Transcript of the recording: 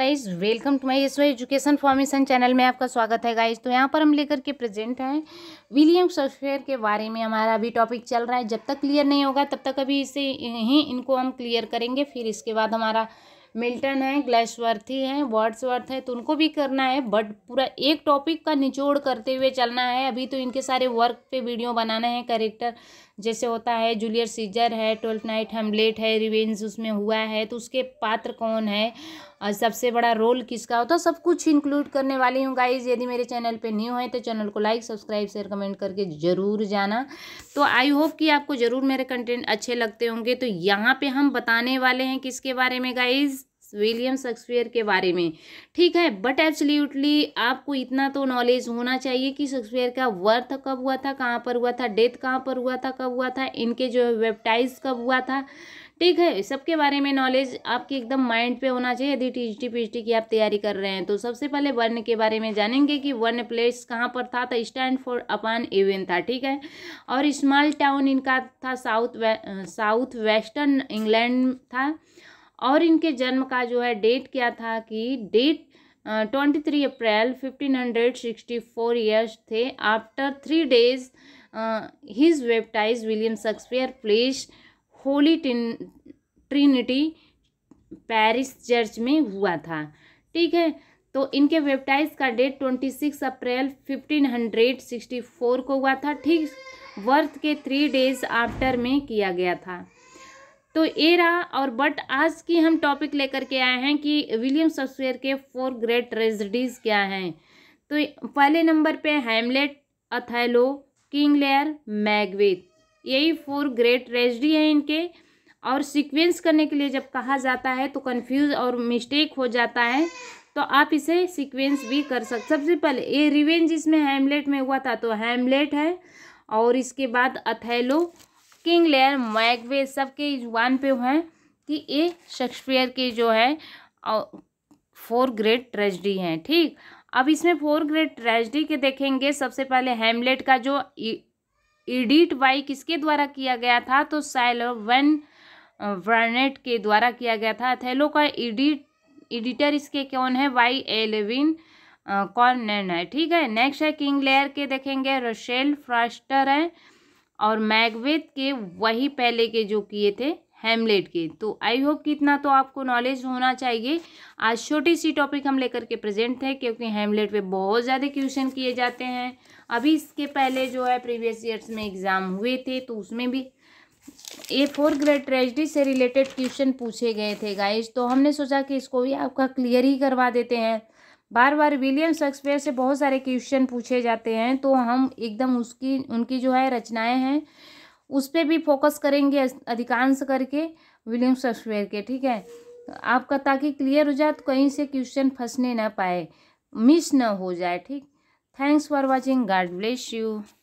guys welcome to my एसो education formation channel में आपका स्वागत है गाइज तो यहाँ पर हम लेकर के प्रेजेंट हैं विलियम शेक्सपियर के बारे में हमारा अभी टॉपिक चल रहा है जब तक क्लियर नहीं होगा तब तक अभी इसे ही इनको हम क्लियर करेंगे फिर इसके बाद हमारा मिल्टन है ग्लैशवर्थी है वर्ड्सवर्थ है तो उनको भी करना है बट पूरा एक टॉपिक का निचोड़ करते हुए चलना है अभी तो इनके सारे वर्क पे वीडियो बनाना है करेक्टर जैसे होता है जूलियर सीजर है ट्वेल्थ नाइट हेमलेट है रिवेंज उसमें हुआ है तो उसके पात्र कौन है और सबसे बड़ा रोल किसका होता है सब कुछ इंक्लूड करने वाली हूँ गाइज यदि मेरे चैनल पे न्यू है तो चैनल को लाइक सब्सक्राइब शेयर कमेंट करके ज़रूर जाना तो आई होप कि आपको ज़रूर मेरे कंटेंट अच्छे लगते होंगे तो यहाँ पे हम बताने वाले हैं किसके बारे में गाइज़ विलियम शेक्सपियर के बारे में ठीक है बट एब्सोल्युटली आपको इतना तो नॉलेज होना चाहिए कि शेक्सपियर का वर्थ कब हुआ था कहाँ पर हुआ था डेथ कहाँ पर हुआ था कब हुआ था इनके जो है वेबटाइज कब हुआ था ठीक है सबके बारे में नॉलेज आपके एकदम माइंड पे होना चाहिए यदि टी जी की आप तैयारी कर रहे हैं तो सबसे पहले वर्ण के बारे में जानेंगे कि वर्ण प्लेस कहाँ पर था तो स्टैंड फॉर अपान इवेंट था ठीक है और स्मॉल टाउन इनका था south way, south western England था और इनके जन्म का जो है डेट क्या था कि date twenty three April fifteen hundred sixty four years थे after three days his baptise William Shakespeare place holy trinity parish church में हुआ था ठीक है तो इनके वेबटाइज का date twenty six April fifteen hundred sixty four को हुआ था ठीक वर्थ के थ्री डेज आफ्टर में किया गया था तो ए रहा और बट आज की हम टॉपिक लेकर के आए हैं कि विलियम शेक्सपियर के फोर ग्रेट ट्रेजडीज़ क्या हैं तो पहले नंबर पे Hamlet Othello King Lear Macbeth यही फोर ग्रेट ट्रेजडी हैं इनके और सीक्वेंस करने के लिए जब कहा जाता है तो कंफ्यूज और मिस्टेक हो जाता है तो आप इसे सीक्वेंस भी कर सकते सबसे पहले ये रिवेंज इसमें हैमलेट में हुआ था तो हैमलेट है और इसके बाद अथैलो लेयर मैकवे सबके वन पे हैं कि ये शेक्सपियर के जो है फोर ग्रेट ट्रेजडी हैं ठीक अब इसमें फोर ग्रेट ट्रेजडी के देखेंगे सबसे पहले हेमलेट का जो एडिट बाई किसके द्वारा किया गया था तो साइलोवन वर्नेट के द्वारा किया गया था थैलो का एडिट एडिटर इसके कौन है वाई एलेविन कॉर्नन है ठीक है नेक्स्ट है किंग लेयर के देखेंगे रोशेल फ्रास्टर है और मैगवेद के वही पहले के जो किए थे हेमलेट के तो आई होप कि इतना तो आपको नॉलेज होना चाहिए आज छोटी सी टॉपिक हम लेकर के प्रेजेंट थे क्योंकि हेमलेट पे बहुत ज़्यादा क्वेश्चन किए जाते हैं अभी इसके पहले जो है प्रीवियस ईयर्स में एग्ज़ाम हुए थे तो उसमें भी ए फोर ग्रेड ट्रेजडी से रिलेटेड क्वेश्चन पूछे गए थे गाइज तो हमने सोचा कि इसको भी आपका क्लियर ही करवा देते हैं बार बार विलियम शेक्सपियर से बहुत सारे क्वेश्चन पूछे जाते हैं तो हम एकदम उसकी उनकी जो है रचनाएं हैं उस पर भी फोकस करेंगे अधिकांश करके विलियम शेक्सपियर के ठीक है आपका ताकि क्लियर हो जाए तो कहीं से क्वेश्चन फंसने ना पाए मिस ना हो जाए ठीक thanks for watching God bless you